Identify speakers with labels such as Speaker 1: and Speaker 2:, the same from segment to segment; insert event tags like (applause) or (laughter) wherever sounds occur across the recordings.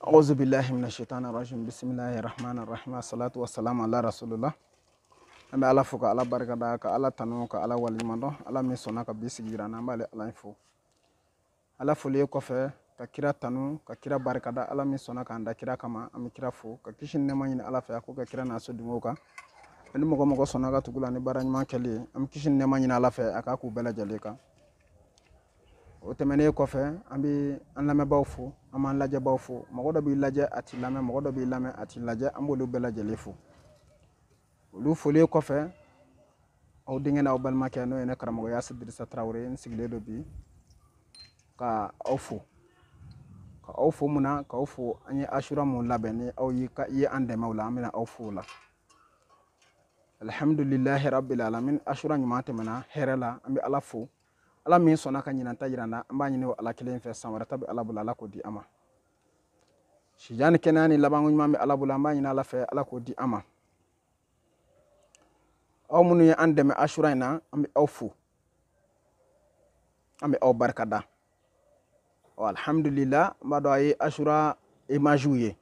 Speaker 1: Auzu billahi minashaitanir rajim bismillahi rahmanir rahim salatu wassalamu ala rasulillah an ala fuka ala barika daka ala tanuka ala waliɲuman ala min ka bi sigi jira ala in ala folilen kɔfɛ ka kira tanu ka kira barika da ala min ka anda kira kama an kira fu ka kisi ni nɛma ala fɛ a ko ka kira n'a so dingɛw kan ani mɔgɔ mɔgɔ sɔnna ka tugu la ni baara ɲuman kɛli ye an bɛ ala fɛ a k'a k'u bɛɛ lajɛlen kan o tɛmɛnen kɔfɛ an bɛ an lamɛnbaaw fo an b'an lajɛbaaw fo mɔgɔ dɔ b'i lajɛ a t'i lamɛn mɔgɔ dɔ b'i lamɛn a t'i lajɛ an b'olu bɛɛ lajɛlen fo olu folen kɔfɛ aw denkɛ n'aw balimakɛ n'o ye ne karamɔgɔ Yasi Dirisa Traore n sigilen don bi ka aw fo ka aw fo mun na k'aw fo an ye asura mun labɛn ni aw ye ka ye an dɛmɛ o la an bɛna aw fo o la alhamdulilahi rabil alamin asura ɲuman tɛmɛna hɛrɛ la an bɛ ala fo ala min sɔnna ka ɲinan ta yira na an b'a ɲini o ala kelen fɛ san wɛrɛ ta bɛ ala bolo ala k'o di an ma sijan ni kɛnɛya ni labanko ɲuman bɛ ala bolo an b'a ɲini ala fɛ ala k'o di an ma aw minnu ye an dɛmɛ asura in na an bɛ aw fo an bɛ aw da ɔ alihamudulila n b'a dɔn a ye asura imaziw ye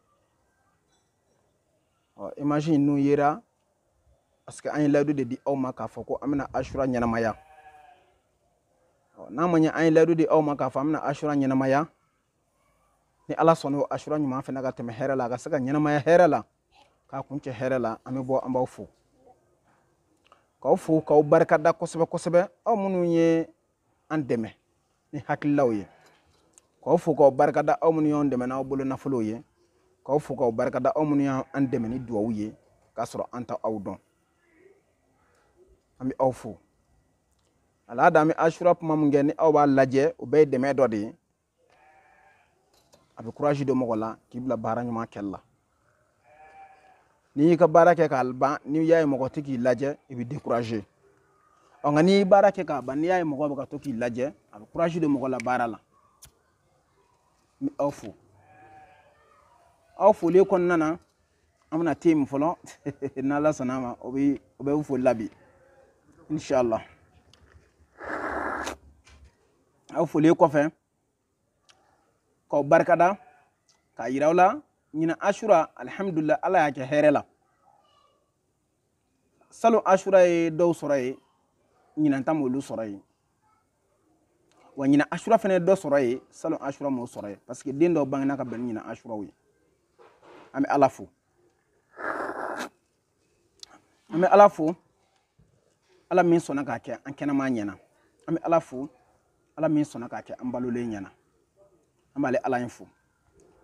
Speaker 1: ɔ imazi ninnu yera parce que an ye layidu de di aw ma k'a fɔ ko an bɛna asura ɲɛnamaya n'a ma ɲɛ an ye layidu di aw ma k'a fɔ an bɛna asura ɲɛnamaya ni ala sɔnna o asura ɲuman fana ka tɛmɛ hɛrɛ la a ka se ka ɲɛnamaya hɛrɛ la k'a kun cɛ hɛrɛ la an bɛ bɔ an b'aw fo k'aw fo k'aw barikada kosɛbɛ kosɛbɛ aw minnu ye an dɛmɛ ni hakililaw ye k'aw fo k'aw barikada aw minnu y'an dɛmɛ n'aw bolo nafolow ye k'aw fo k'aw barikada aw minnu y'an dɛmɛ ni duwawu ye k'a sɔrɔ an ta aw dɔn an bɛ aw fo al'adami ashura kuma mun kɛ ni aw b'a lajɛ o bɛɛ ye dɛmɛ dɔ de ye a bɛ kurazi don mɔgɔ la k'i bila baara ɲuman kɛli la n'i y'i ka baara kɛ k'a ban n'i y'a ye mɔgɔ tɛ k'i lajɛ i bɛ dekuraze ɔ nka n'i y'i baara kɛ k'a ban n'i y'a ye mɔgɔ bɛ ka to k'i lajɛ a bɛ kurazi don mɔgɔ la baara la n bɛ aw fo aw foli kɔnɔna (laughs) na an bɛna te min fɔlɔ n'ala sɔnna ma o bɛ o bɛ foli la bi inshallah aw foli kɔfɛ k'aw barikada k'a yira aw la ɲinɛ asura alihamudulila ala y'a kɛ hɛrɛ la salon asura ye dɔw sɔrɔ ye ɲinan ta m'olu sɔrɔ ye wa ɲinɛ asura fana ye dɔ sɔrɔ ye salon asura m'o sɔrɔ ye parce que den dɔw bangena ka bɛn ni ɲina asuraw ye an bɛ ala fo an bɛ ala fo ala min sɔnna k'a kɛ an kɛnɛma ɲɛna an bɛ ala fo ala min sɔnna k'a kɛ an balolen ɲɛna an b'ale ala in fo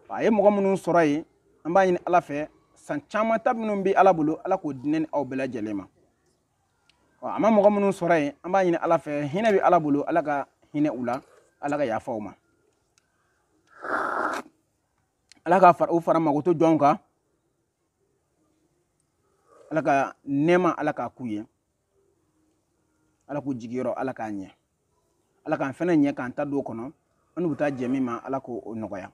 Speaker 1: a ye mɔgɔ minnu sɔrɔ yen an b'a ɲini ala fɛ san caman ta minnu bɛ ala bolo ala k'o di ni aw bɛɛ lajɛlen ma a ma mɔgɔ minnu sɔrɔ yen an b'a ɲini ala fɛ hinɛ bɛ ala bolo ala ka hinɛ u la ala ka yafa u ma ala ka u fara magoto jɔnw kan ala ka nɛma ala k'a k'u ye ala k'u jigiyɔrɔ ala k'a ɲɛ ala k'an fɛnɛ ɲɛ k'an ta don o kɔnɔ an n'u taa jɛ min ma ala k'o nɔgɔya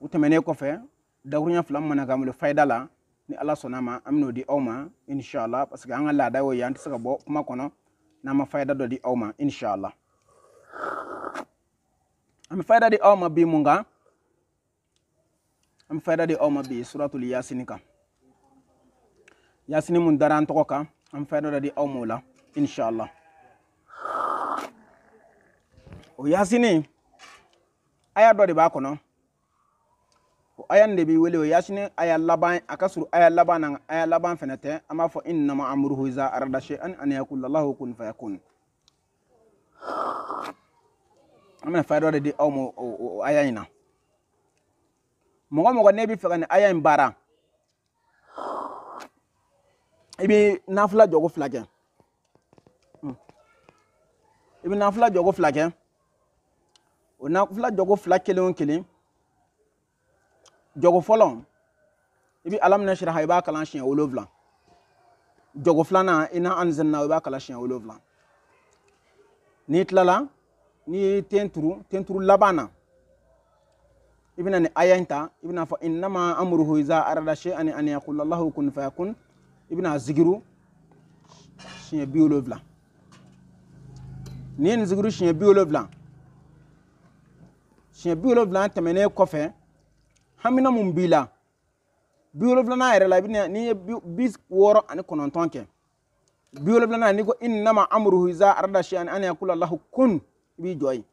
Speaker 1: u tɛmɛnen kɔfɛ dakuruɲɛ fila min mana k'an bolo fayida la ni ala sɔnna ma an ben'o di aw ma inshallah parce que an ka laada y'o ye an tɛ se ka bɔ kuma kɔnɔ n'an ma fayida dɔ di aw ma inshallah an be fayida di aw ma bi mun kan an be fayida di aw ma bi suratul yasini kan yasini mun dara an tɔgɔ kan an be fayida dɔ di aw ma o la inshallah oyase ne ayɛ dɔ de baako no ayɛ no de bi wele oyase ne ayɛ laban akasuru ayɛ laban na ayɛ laban fɛnɛ tɛ an b'a fɔ innama amuruhu iza arada shay'an an yakula lahu kun fayakun an bɛna fɛn dɔ de di aw ma o ayɛ in na mɔgɔ mɔgɔ ne bi fɛ ka nin ayɛ in baara i bi nafila jɔko fila kɛ hmm. i bi nafila jɔko fila kɛ o nakufula jogo fila kelen o kelen jogo fɔlɔ i bɛ alamina siraha i b'a kalan siɲɛ wolonwula jogo filanan i na anzanna i b'a kalan siɲɛ wolonwula n'i tilala n'i ye ten turu ten turu laban na i bɛna nin aya in ta i bɛna fɔ innama amuruhu iza arada shay'an an yaqula lahu kun fayakun i bɛna zigiru siɲɛ bi wolonwula n'i ye nin zigiru siɲɛ bi wolonwula siɲɛ bi wolonwula tɛmɛnen kɔfɛ hamina mun b'i la bi wolonwulanan yɛrɛ la n'i ye bi wɔɔrɔ ani kɔnɔntɔn kɛ bi wolonwulanan n'i ko innama amuruhu iza arada shay'an an yakula lahu kun i b'i jɔ yen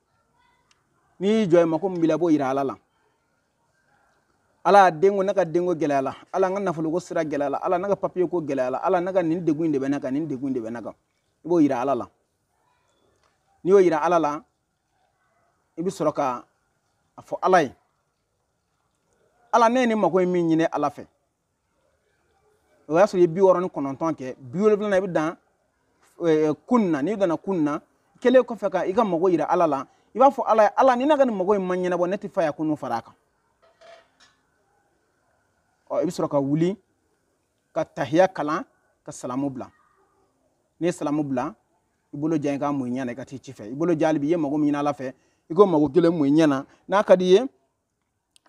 Speaker 1: n'i y'i jɔ yen mako min b'i la i b'o yira ala la ala denko ne ka denko gɛlɛya la ala n ka nafoloko sira gɛlɛya la ala ne ka papiye ko gɛlɛya la ala ne ka nin degun in de bɛ ne kan nin degun in de bɛ ne kan i b'o yira ala la n'i y'o yira ala la i bɛ sɔrɔ ka a fɔ ala ye ala ne ye nin mago ye min ɲini ala fɛ o y'a sɔrɔ i ye bi wɔɔrɔ ni kɔnɔntɔn kɛ bi wolonwula na i bɛ dan kun na n'i donna kun na kɛlen kɔfɛ ka i ka mago yira ala la i b'a fɔ ala ye ala ni ne ka nin mago in ma ɲɛnabɔ ne tɛ fa ya fara a kan ɔ i bɛ sɔrɔ ka wuli ka tahiya kalan ka salamu bila n'i ye salamu bila i bolo jan i ka mun i i ka t'i ci fɛ i bolo jan hali bi i ye mago min ɲini ala fɛ i k'o mago kelen mun i na n'a ka d'i ye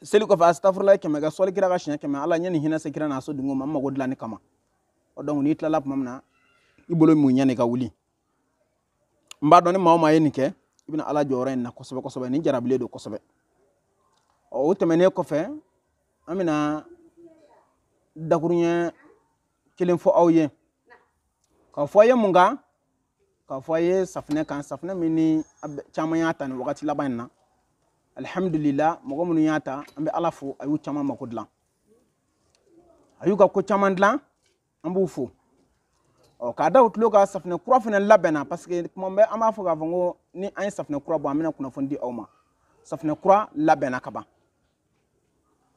Speaker 1: seli kɔfɛ astafurulayi kɛmɛ ka soli kira ka siɲɛ kɛmɛ ala ɲɛ ni hinɛ se kira n'a so dungo ma n mago dilanni kama o donc n'i tilala tuma min na i bolo mun ɲɛ na i ka wuli n b'a ni maa o maa ye nin kɛ i bɛna ala jɔyɔrɔ in na kosɛbɛ kosɛbɛ nin jarabilen don kosɛbɛ o tɛmɛnen ko fe amina dakurnya kelen fo awye ka fo ye munga k'a fɔ a ye safinɛ kan safinɛ min ni caman y'a ta nin wagati laban in na alihamudulila mɔgɔ minnu y'a ta an bɛ ala fo a y'u caman mako dilan a y'u ka ko caman dilan an b'u fo ɔ k'a da u tulo ka safinɛ kura fana labɛnna parce que kuma bɛɛ an b'a fɔ k'a fɔ ko ni an ye safinɛ kura bɔ an bɛna kunnafoni di aw ma safinɛ kura labɛnna ka ban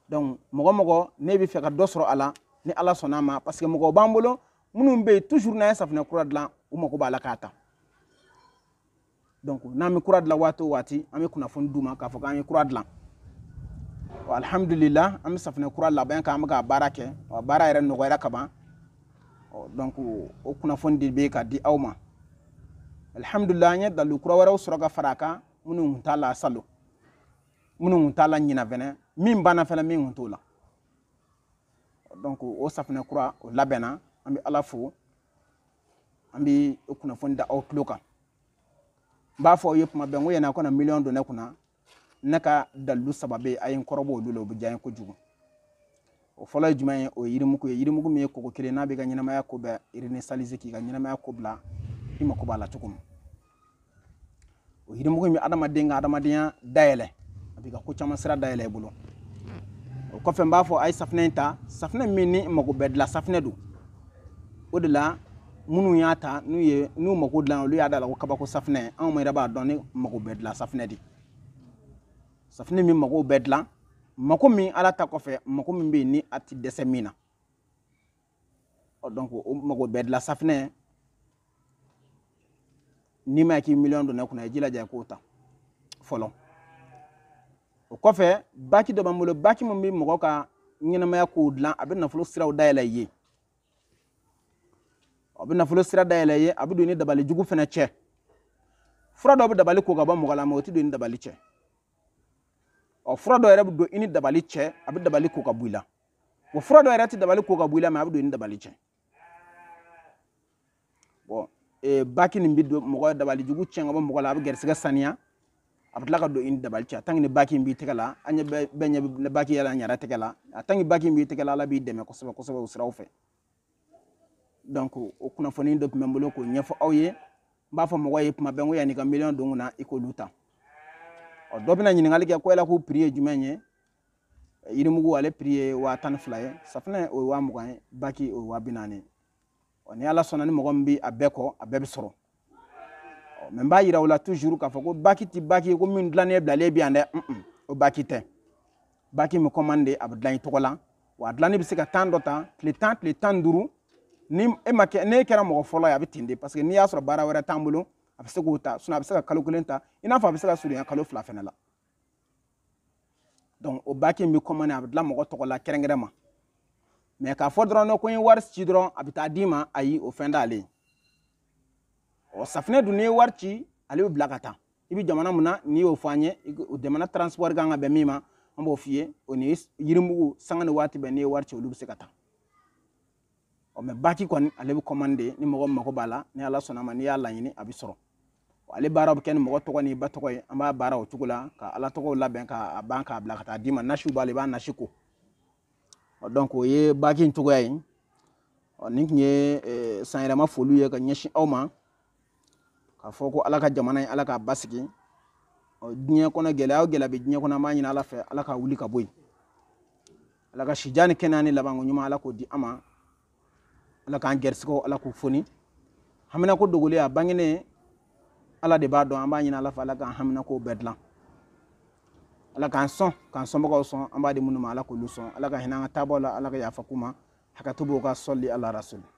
Speaker 1: donc mɔgɔ mɔgɔ ne bɛ fɛ ka dɔ sɔrɔ a la ni ala sɔnna a ma parce que mɔgɔw b'an bolo minnu bɛ yen toujours n'an ye safinɛ kura dilan u mago b'a la k'a ta donc n'an bɛ kura dilan waati o waati an bɛ kunnafoni d'u ma k'a fɔ k'an ye kura dilan wa alihamudulila an bɛ safinɛ kura labɛn k'an bɛ ka baara kɛ wa baara yɛrɛ nɔgɔyara kaban ɔ donc o kunnafoni de bɛ ka di aw ma alihamudulila an ye dalu kura wɛrɛw sɔrɔ ka fara a kan minnu tun t'a la salon minnu tun t'a la ɲina fɛnɛ min banna fɛnɛ min tun t'o la donc o safinɛ kura o labɛnna an bɛ ala fo an bɛ kunnafoni da aw tulo kan n b'a fɔ aw ye kuma bɛɛ n ko yann'aw kana miliyɔn don ne kunna ne ka dalilu saba bɛ yen a ye n kɔrɔbɔ olu la o bɛ diya n ye kojugu o fɔlɔ ye jumɛn ye o ye yirimugu ye yirimugu min ye koko kelen n'a bɛ ka ɲɛnamaya ko bɛɛ irenesalize k'i ka ɲɛnamaya ko bila i mako b'a la cogo min o yirimugu in bɛ adamaden ka adamadenya dayɛlɛ a b'i ka ko caman sira dayɛlɛ i bolo o kɔfɛ n b'a fɔ a ye safinɛ in ta safinɛ min ni mago bɛɛ dilan safinɛ don o de la minnu y'a ta n'u ye n'u mago dilan olu y'a da la ko kabako safinɛ anw yɛrɛ b'a dɔn ni mago bɛɛ dilan safinɛ de safinɛ min mago bɛɛ dilan mako min ala ta kɔfɛ mako min bɛ yen ni a ti dɛsɛ min na ɔ oh, donc o mago bɛɛ dilan safinɛ n'i ma k'i miliyɔn donna kunna i e jilaja i k'o ta fɔlɔ o kɔfɛ baki dɔ b'an bolo baki min bɛ mɔgɔ ka ɲɛnamaya kow dilan a bɛ nafolo siraw dayɛlɛ i bɛ nafolo sira dayɛlɛ ye a bɛ don ni dabali jugu fana cɛ fura dɔw bɛ dabali ko ka bɔ mɔgɔ la mɛ o tɛ don ni dabali cɛ ɔ fura dɔw yɛrɛ bɛ don i ni dabali cɛ a bɛ dabali ko ka bɔ i la wa fura dɔw yɛrɛ tɛ dabali ko ka bɔ i la mɛ a bɛ don ni dabali cɛ bɔn ee baki nin bɛ don mɔgɔ dabali jugu cɛ ka bɔ mɔgɔ la a bɛ garisigɛ saniya a bɛ tila ka don i ni dabali cɛ a tan ni baki in b'i tɛgɛ la an ɲɛ bɛɛ ɲɛ bɛ baki yɛlɛ an yɛrɛ tɛgɛ la a tan ni baki in b'i tɛgɛ la ala b'i dɛmɛ kosɛbɛ kosɛbɛ o siraw fɛ donc o kunnafoni dɔ tun bɛ n bolo k'o ɲɛfɔ aw ye n b'a fɔ mɔgɔw ye kuma bɛɛ n ko yanni i ka miliyɔn don kunna i k'olu ta ɔ dɔ bɛna ɲininkali kɛ ko yala ko prix ye jumɛn ye yirimugu ale prix ye waa tan ni fila ye safinɛ o ye waa mugan ye baki o ye waa bi naani ye ɔ ni ala sɔnna ni mɔgɔ min bɛ a bɛɛ kɔ a bɛɛ bɛ sɔrɔ ɔ mɛ n b'a yira o la toujours k'a fɔ ko baki ti baki ye ko min dilannen bilalen bi yan dɛ un o baki tɛ baki min commande a bɛ dilan i tɔgɔ la wa a dilanni bɛ se ka tan dɔ ta tile tan tile tan ni duuru ni e ma kɛ n'e kɛra mɔgɔ fɔlɔ ye a bɛ ten de paseke n'i y'a sɔrɔ baara wɛrɛ t'an bolo a bɛ se k'o ta sinɔn a bɛ se ka kalo kelen ta i n'a fɔ a bɛ se ka surunya kalo fila fɛnɛ la donc o baki in bɛ kɔmane a bɛ dilan mɔgɔ tɔgɔ la kɛrɛnkɛrɛn ma mɛ k'a fɔ dɔrɔn ko n ye wari ci dɔrɔn a bɛ taa d'i ma ayi o fɛn t'ale ye ɔ safinɛ dun n'i ye wari ci ale bɛ bila ka taa i bɛ jamana mun na n'i y'o fɔ an ye jamana transport kan ka bɛn min ma an b'o f'i ye o ni yirimugu sanga ni waati bɛɛ n'i ye wari ci olu bɛ se ka taa mɛ baki kɔni ale bɛ commande ni mɔgɔ mago b'a la ni ala sɔnna ma n'i y'a laɲini a bɛ sɔrɔ ale baara bɛ kɛ ni mɔgɔ tɔgɔ ni ba tɔgɔ ye an b'a baara o cogo la ka ala tɔgɔw labɛn k'a ban k'a bila ka taa d'i ma nasiw b'a la i b'a nasi ko donc o ye baki in cogoya ye nin tun ye ee, sanyɛlɛma foliw ye ka ɲɛsin aw ma k'a fɔ ko ala ka jamana in ala k'a basigi diɲɛ kɔnɔ gɛlɛya o gɛlɛya bɛ diɲɛ kɔnɔ an b'a ɲini ala fɛ ala ka wuli ka bɔ yen ala ka sijan ni kɛnɛya ni labanko ɲuman ala k'o di an ma ala k'an gɛrisigɛw ala k'u foni haminako dogolen a bangenen ala de b'a dɔn an b'a ɲini ala fɛ ala k'an haminakow bɛɛ dilan ala k'an sɔn k'an sɔnbagaw sɔn an b'a di minnu ma ala k'olu sɔn ala ka hinɛ an ka taabaw la ala ka yafa k'u hakɛto b'o ka sɔli ala rasuli